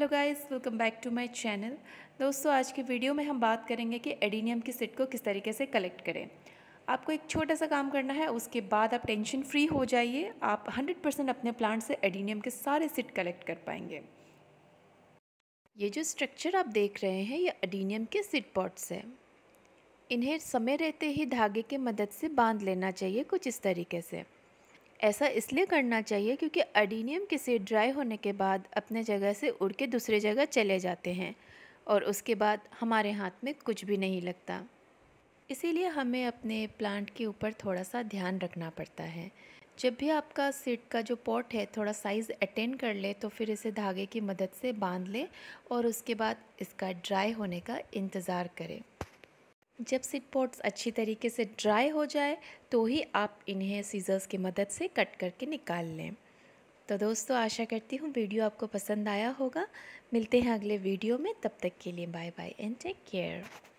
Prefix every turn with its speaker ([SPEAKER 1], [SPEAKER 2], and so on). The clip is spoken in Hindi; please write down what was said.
[SPEAKER 1] hello guys welcome back to my channel दोस्तों आज की वीडियो में हम बात करेंगे कि एडीनियम की सिट को किस तरीके से कलेक्ट करें आपको एक छोटा सा काम करना है उसके बाद आप टेंशन फ्री हो जाइए आप 100 परसेंट अपने प्लांट से एडीनियम के सारे सिट कलेक्ट कर पाएंगे ये जो स्ट्रक्चर आप देख रहे हैं ये एडीनियम के सिट पॉट्स है इन्हें समय रहते ही धागे के मदद से बांध लेना चाहिए कुछ इस तरीके से ऐसा इसलिए करना चाहिए क्योंकि अडीनियम के सीड ड्राई होने के बाद अपने जगह से उड़ के दूसरे जगह चले जाते हैं और उसके बाद हमारे हाथ में कुछ भी नहीं लगता इसीलिए हमें अपने प्लांट के ऊपर थोड़ा सा ध्यान रखना पड़ता है जब भी आपका सीड का जो पॉट है थोड़ा साइज़ अटेंड कर ले तो फिर इसे धागे की मदद से बांध लें और उसके बाद इसका ड्राई होने का इंतज़ार करें जब सीड पॉट्स अच्छी तरीके से ड्राई हो जाए तो ही आप इन्हें सीज़र्स की मदद से कट करके निकाल लें तो दोस्तों आशा करती हूँ वीडियो आपको पसंद आया होगा मिलते हैं अगले वीडियो में तब तक के लिए bye bye and take care